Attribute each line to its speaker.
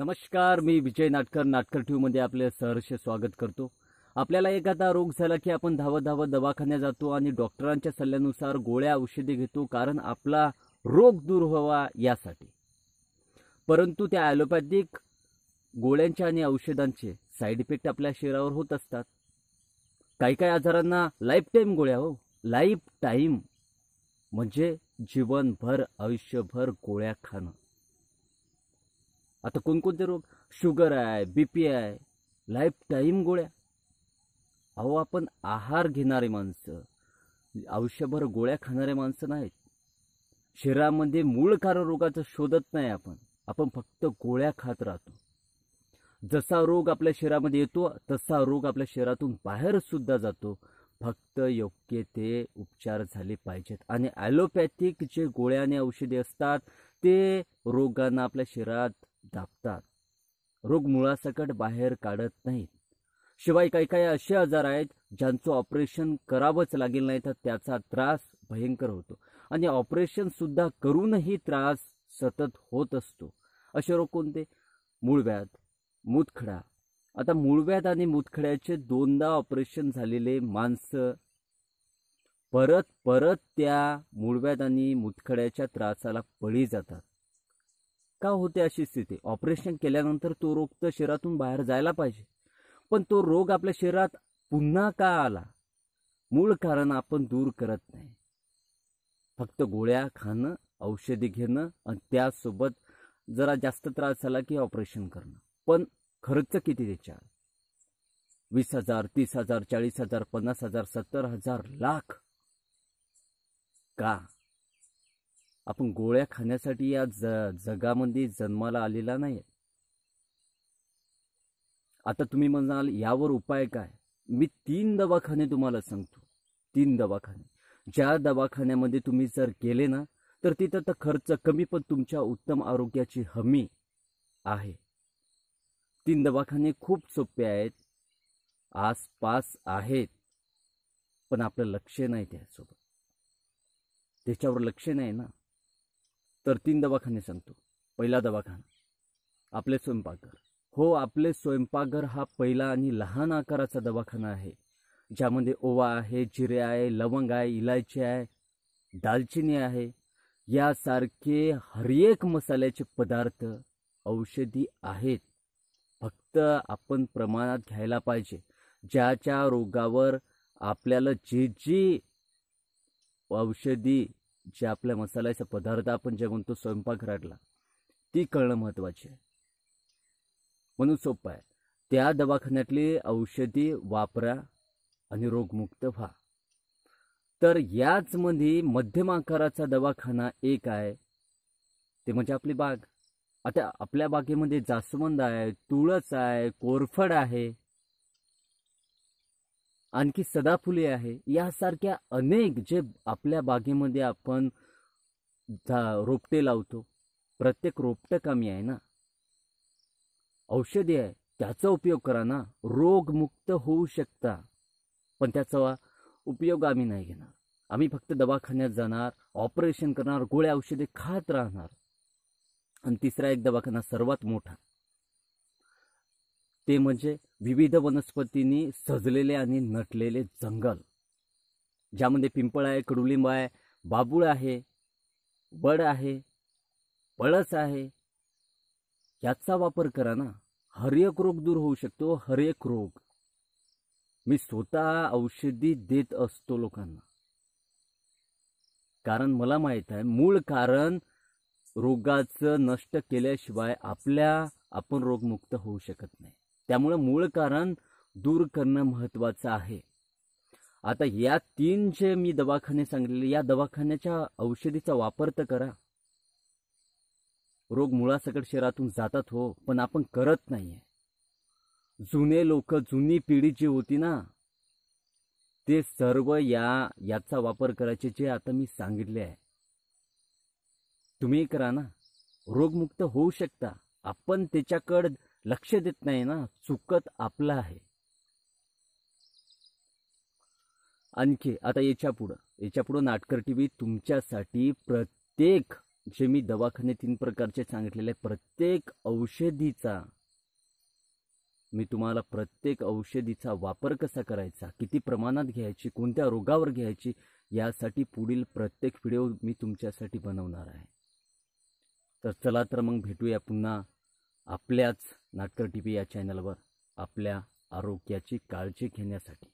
Speaker 1: नमस्कार मी विजय नाटकर नाटकर ट्यूमध्ये आपले सहर्ष स्वागत करतो आपल्याला एखादा रोग झाला की आपण धावत धावत दवाखान्यात जातो आणि डॉक्टरांच्या सल्ल्यानुसार गोळ्या औषधे घेतो कारण आपला रोग दूर व्हावा यासाठी परंतु त्या ॲलोपॅथिक गोळ्यांचे आणि औषधांचे साईड इफेक्ट आपल्या शरीरावर होत असतात काही काही आजारांना लाईफ टाईम गोळ्या हो लाईफ टाईम म्हणजे जीवनभर आयुष्यभर गोळ्या खाणं आता कोणकोणते रोग शुगर आहे बी पी आहे लाईफ टाईम गोळ्या अहो आपण आहार घेणारे माणसं आयुष्यभर गोळ्या खाणारे माणसं नाहीत शरीरामध्ये मूळ कारण रोगाचं शोधत नाही आपण आपण फक्त गोळ्या खात राहतो जसा रोग आपल्या शरीरामध्ये येतो तसा रोग आपल्या शरीरातून बाहेर सुद्धा जातो फक्त योग्य ते उपचार झाले पाहिजेत आणि ॲलोपॅथिक जे गोळ्याने औषधे असतात ते रोगांना आपल्या शरीरात धापतात रोग मुळासकट बाहेर काढत नाहीत शिवाय काही काही असे आजार आहेत ज्यांचं ऑपरेशन करावंच लागेल नाही तर त्याचा त्रास भयंकर होतो आणि ऑपरेशन सुद्धा करूनही त्रास सतत होत असतो असे रोग कोणते मूळव्याध मुतखडा आता मूळव्याध आणि मुतखड्याचे दोनदा ऑपरेशन झालेले माणसं परत परत त्या मूळव्याध आणि मुतखड्याच्या त्रासाला पळी जातात का होते अशी स्थिती ऑपरेशन केल्यानंतर तो रोग तर शरीरातून बाहेर जायला पाहिजे पण तो रोग आपल्या शरीरात पुन्हा का आला मूळ कारण आपण दूर करत नाही फक्त गोळ्या खाणं औषधी घेणं आणि त्यासोबत जरा जास्त त्रास झाला की ऑपरेशन करणं पण खर्च किती त्याच्यात वीस हजार तीस हजार चाळीस हजार पन्नास हजार सत्तर हजार लाख का आपण गोळ्या खाण्यासाठी या ज जगामध्ये जन्माला आलेला नाही आता तुम्ही म्हणाल यावर उपाय काय मी तीन दवाखाने तुम्हाला सांगतो तीन दवाखाने ज्या दवाखान्यामध्ये तुम्ही जर गेले ना तर तिथं तर खर्च कमी पण तुमच्या उत्तम आरोग्याची हमी आहे तीन दवाखाने खूप सोपे आहेत आसपास आहेत पण आपलं लक्ष नाही त्यासोबत त्याच्यावर लक्ष नाही ना तर तीन दवाखाने सांगतो पहिला दवाखाना आपले स्वयंपाकघर हो आपले स्वयंपाकघर हा पहिला आणि लहान आकाराचा दवाखाना आहे ज्यामध्ये ओवा आहे जिरे आहे लवंग आहे इलायची आहे दालचिनी आहे यासारखे हरेक मसाल्याचे पदार्थ औषधी आहेत फक्त आपण प्रमाणात घ्यायला पाहिजे ज्याच्या रोगावर आपल्याला जे जी औषधी जे आपल्या मसाल्याचा पदार्थ आपण जे म्हणतो स्वयंपाकघरातला ती कळणं महत्वाची आहे म्हणून सोपं आहे त्या दवाखान्यातली औषधी वापरा आणि रोगमुक्त व्हा तर याचमध्ये मध्यम आकाराचा दवाखाना एक आहे ते म्हणजे आपली बाग आता आपल्या बागेमध्ये जास्वंद आहे तुळस आहे कोरफड आहे आणखी सदाफुले आहे यासारख्या अनेक जे आपल्या बागेमध्ये आपण रोपटे लावतो प्रत्येक रोपटं कमी आहे ना औषधी आहे त्याचा उपयोग करा ना रोगमुक्त होऊ शकता पण त्याचा उपयोग आम्ही नाही घेणार आम्ही फक्त दवाखान्यात जाणार ऑपरेशन करणार गोळ्या औषधे खात राहणार आणि तिसरा एक दवाखाना सर्वात मोठा ते म्हणजे विविध वनस्पतींनी सजलेले आणि नटलेले जंगल ज्यामध्ये पिंपळ आहे कडुलिंब आहे बाबूळ आहे वड आहे पळस आहे याचा वापर करा ना एक रोग दूर होऊ शकतो एक रोग मी स्वतः औषधी देत असतो लोकांना कारण मला माहित आहे मूळ कारण रोगाचं नष्ट केल्याशिवाय आपल्या आपण रोगमुक्त होऊ शकत नाही त्यामुळे मूळ कारण दूर करणं महत्वाचं आहे आता या तीन जे मी दवाखाने सांगलेले या दवाखान्याच्या औषधीचा वापर तर करा रोग मुळासकट शहरातून जातात हो पण आपण करत नाहीये जुने लोक जुनी पिढी जी होती ना ते सर्व या याचा वापर करायचे जे आता मी सांगितले आहे तुम्ही करा ना रोगमुक्त होऊ शकता आपण त्याच्याकडं लक्ष देत नाही ना चुकत आपला आहे आणखी आता याच्या पुढं याच्या पुढं नाटकर टी व्ही तुमच्यासाठी प्रत्येक जे मी दवाखाने तीन प्रकारचे सांगितलेले प्रत्येक औषधीचा मी तुम्हाला प्रत्येक औषधीचा वापर कसा करायचा किती प्रमाणात घ्यायची कोणत्या रोगावर घ्यायची यासाठी पुढील प्रत्येक व्हिडिओ मी तुमच्यासाठी बनवणार आहे तर चला तर मग भेटूया पुन्हा आपल्याच नाटकर टी व्ही या चॅनलवर आपल्या आरोग्याची काळजी घेण्यासाठी